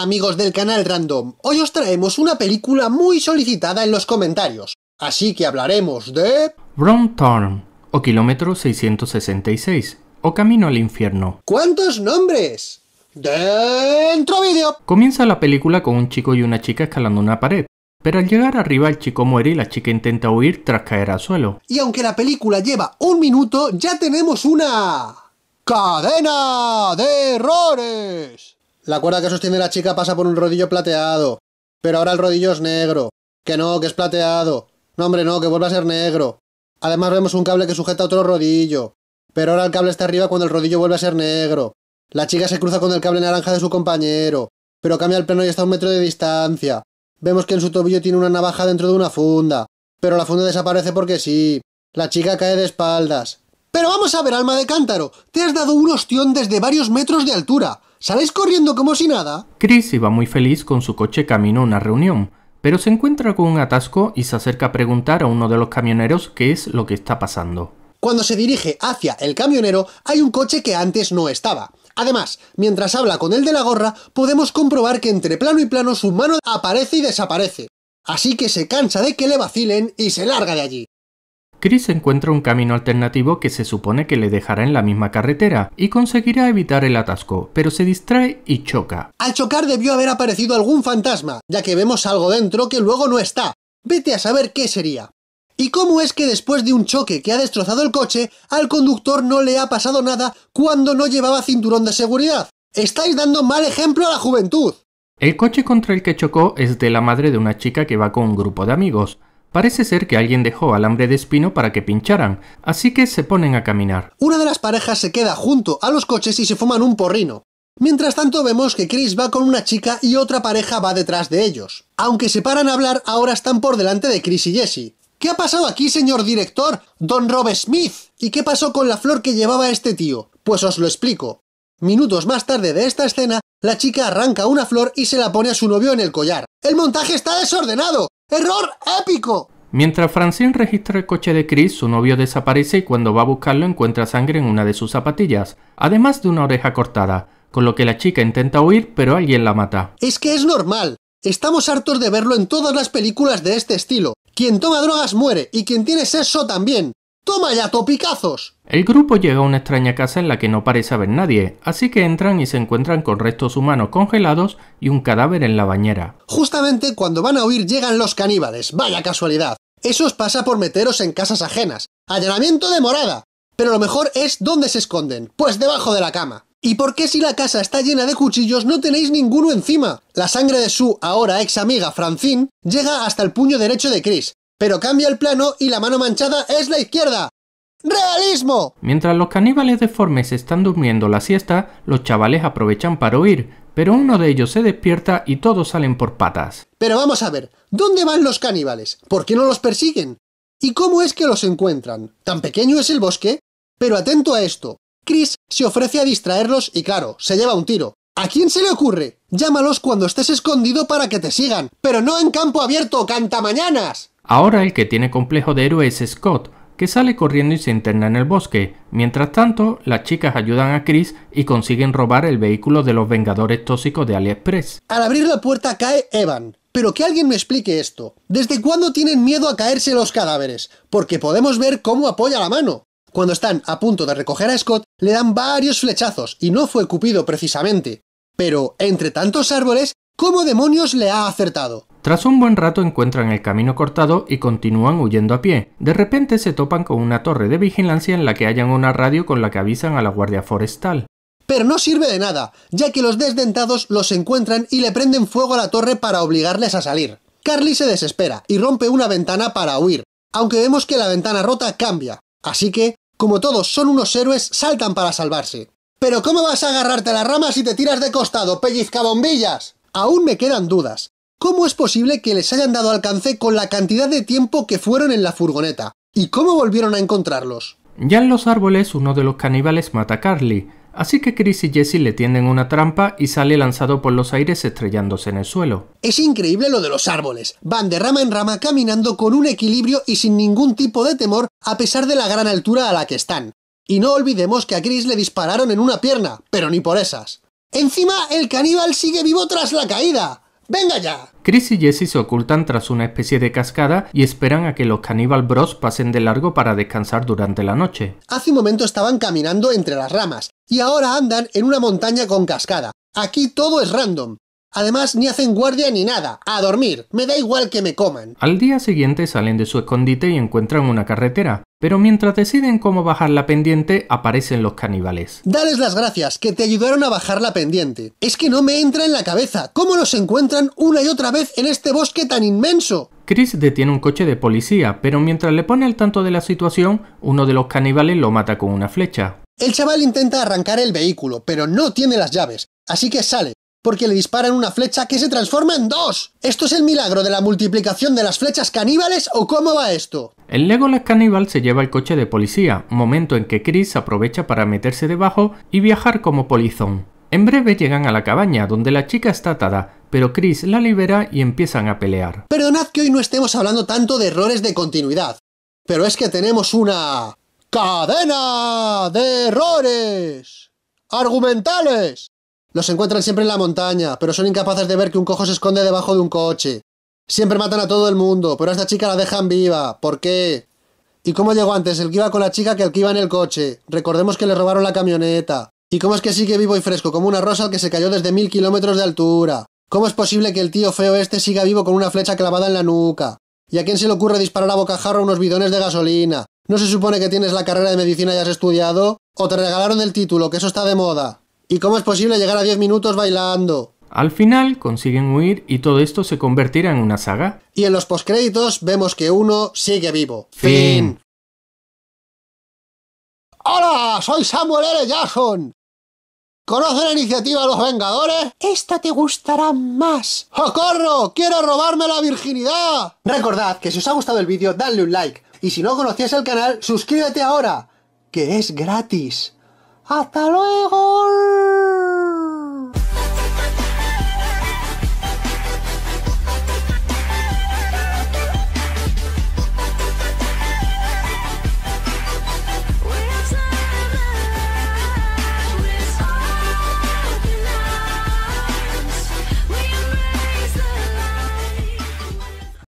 amigos del canal Random, hoy os traemos una película muy solicitada en los comentarios, así que hablaremos de... Wrong o kilómetro 666, o Camino al Infierno. ¿Cuántos nombres? ¡Dentro vídeo! Comienza la película con un chico y una chica escalando una pared, pero al llegar arriba el chico muere y la chica intenta huir tras caer al suelo. Y aunque la película lleva un minuto, ya tenemos una... ¡Cadena de errores! La cuerda que sostiene la chica pasa por un rodillo plateado. Pero ahora el rodillo es negro. Que no, que es plateado. No, hombre, no, que vuelve a ser negro. Además vemos un cable que sujeta otro rodillo. Pero ahora el cable está arriba cuando el rodillo vuelve a ser negro. La chica se cruza con el cable naranja de su compañero. Pero cambia el plano y está a un metro de distancia. Vemos que en su tobillo tiene una navaja dentro de una funda. Pero la funda desaparece porque sí. La chica cae de espaldas. Pero vamos a ver, alma de cántaro. Te has dado un ostión desde varios metros de altura. ¿Sabéis corriendo como si nada? Chris iba muy feliz con su coche camino a una reunión, pero se encuentra con un atasco y se acerca a preguntar a uno de los camioneros qué es lo que está pasando. Cuando se dirige hacia el camionero, hay un coche que antes no estaba. Además, mientras habla con el de la gorra, podemos comprobar que entre plano y plano su mano aparece y desaparece. Así que se cansa de que le vacilen y se larga de allí. Chris encuentra un camino alternativo que se supone que le dejará en la misma carretera y conseguirá evitar el atasco, pero se distrae y choca. Al chocar debió haber aparecido algún fantasma, ya que vemos algo dentro que luego no está. Vete a saber qué sería. ¿Y cómo es que después de un choque que ha destrozado el coche, al conductor no le ha pasado nada cuando no llevaba cinturón de seguridad? Estáis dando mal ejemplo a la juventud. El coche contra el que chocó es de la madre de una chica que va con un grupo de amigos. Parece ser que alguien dejó alambre de espino para que pincharan, así que se ponen a caminar. Una de las parejas se queda junto a los coches y se fuman un porrino. Mientras tanto vemos que Chris va con una chica y otra pareja va detrás de ellos. Aunque se paran a hablar, ahora están por delante de Chris y Jessie. ¿Qué ha pasado aquí, señor director? Don Rob Smith. ¿Y qué pasó con la flor que llevaba este tío? Pues os lo explico. Minutos más tarde de esta escena, la chica arranca una flor y se la pone a su novio en el collar. ¡El montaje está desordenado! ¡Error épico! Mientras Francine registra el coche de Chris, su novio desaparece y cuando va a buscarlo encuentra sangre en una de sus zapatillas, además de una oreja cortada, con lo que la chica intenta huir pero alguien la mata. Es que es normal. Estamos hartos de verlo en todas las películas de este estilo. Quien toma drogas muere y quien tiene sexo también. ¡Toma ya, topicazos! El grupo llega a una extraña casa en la que no parece haber nadie, así que entran y se encuentran con restos humanos congelados y un cadáver en la bañera. Justamente cuando van a huir llegan los caníbales, vaya casualidad. Eso os pasa por meteros en casas ajenas. Allanamiento de morada. Pero lo mejor es dónde se esconden, pues debajo de la cama. ¿Y por qué si la casa está llena de cuchillos no tenéis ninguno encima? La sangre de su ahora ex amiga Francine llega hasta el puño derecho de Chris, pero cambia el plano y la mano manchada es la izquierda. ¡Realismo! Mientras los caníbales deformes están durmiendo la siesta, los chavales aprovechan para huir, pero uno de ellos se despierta y todos salen por patas. Pero vamos a ver, ¿dónde van los caníbales? ¿Por qué no los persiguen? ¿Y cómo es que los encuentran? ¿Tan pequeño es el bosque? Pero atento a esto. Chris se ofrece a distraerlos y claro, se lleva un tiro. ¿A quién se le ocurre? Llámalos cuando estés escondido para que te sigan, pero no en campo abierto, canta mañanas. Ahora el que tiene complejo de héroe es Scott, que sale corriendo y se interna en el bosque. Mientras tanto, las chicas ayudan a Chris y consiguen robar el vehículo de los Vengadores Tóxicos de AliExpress. Al abrir la puerta cae Evan. Pero que alguien me explique esto. ¿Desde cuándo tienen miedo a caerse los cadáveres? Porque podemos ver cómo apoya la mano. Cuando están a punto de recoger a Scott, le dan varios flechazos, y no fue Cupido precisamente. Pero, entre tantos árboles, ¿Cómo demonios le ha acertado? Tras un buen rato encuentran el camino cortado y continúan huyendo a pie. De repente se topan con una torre de vigilancia en la que hallan una radio con la que avisan a la guardia forestal. Pero no sirve de nada, ya que los desdentados los encuentran y le prenden fuego a la torre para obligarles a salir. Carly se desespera y rompe una ventana para huir, aunque vemos que la ventana rota cambia. Así que, como todos son unos héroes, saltan para salvarse. Pero ¿cómo vas a agarrarte a las ramas si te tiras de costado, pellizcabombillas? aún me quedan dudas. ¿Cómo es posible que les hayan dado alcance con la cantidad de tiempo que fueron en la furgoneta? ¿Y cómo volvieron a encontrarlos? Ya en los árboles uno de los caníbales mata a Carly, así que Chris y Jesse le tienden una trampa y sale lanzado por los aires estrellándose en el suelo. Es increíble lo de los árboles. Van de rama en rama caminando con un equilibrio y sin ningún tipo de temor a pesar de la gran altura a la que están. Y no olvidemos que a Chris le dispararon en una pierna, pero ni por esas. Encima, el caníbal sigue vivo tras la caída. ¡Venga ya! Chris y Jesse se ocultan tras una especie de cascada y esperan a que los caníbal Bros pasen de largo para descansar durante la noche. Hace un momento estaban caminando entre las ramas y ahora andan en una montaña con cascada. Aquí todo es random. Además, ni hacen guardia ni nada. A dormir. Me da igual que me coman. Al día siguiente salen de su escondite y encuentran una carretera. Pero mientras deciden cómo bajar la pendiente, aparecen los caníbales. Dales las gracias, que te ayudaron a bajar la pendiente. Es que no me entra en la cabeza cómo los encuentran una y otra vez en este bosque tan inmenso. Chris detiene un coche de policía, pero mientras le pone al tanto de la situación, uno de los caníbales lo mata con una flecha. El chaval intenta arrancar el vehículo, pero no tiene las llaves, así que sale, porque le disparan una flecha que se transforma en dos. ¿Esto es el milagro de la multiplicación de las flechas caníbales o cómo va esto? El Legolas caníbal se lleva el coche de policía, momento en que Chris aprovecha para meterse debajo y viajar como polizón. En breve llegan a la cabaña, donde la chica está atada, pero Chris la libera y empiezan a pelear. Perdonad que hoy no estemos hablando tanto de errores de continuidad, pero es que tenemos una... ¡Cadena de errores! argumentales los encuentran siempre en la montaña, pero son incapaces de ver que un cojo se esconde debajo de un coche. Siempre matan a todo el mundo, pero a esta chica la dejan viva. ¿Por qué? ¿Y cómo llegó antes el que iba con la chica que el que iba en el coche? Recordemos que le robaron la camioneta. ¿Y cómo es que sigue vivo y fresco como una rosa al que se cayó desde mil kilómetros de altura? ¿Cómo es posible que el tío feo este siga vivo con una flecha clavada en la nuca? ¿Y a quién se le ocurre disparar a bocajarro unos bidones de gasolina? ¿No se supone que tienes la carrera de medicina y has estudiado? ¿O te regalaron el título, que eso está de moda? ¿Y cómo es posible llegar a 10 minutos bailando? Al final consiguen huir y todo esto se convertirá en una saga. Y en los postcréditos vemos que uno sigue vivo. Fin. ¡Hola! Soy Samuel L. Jackson. ¿Conoce la iniciativa los Vengadores? Esta te gustará más. ¡Socorro! ¡Quiero robarme la virginidad! Recordad que si os ha gustado el vídeo, dadle un like. Y si no conocías el canal, suscríbete ahora, que es gratis. ¡Hasta luego!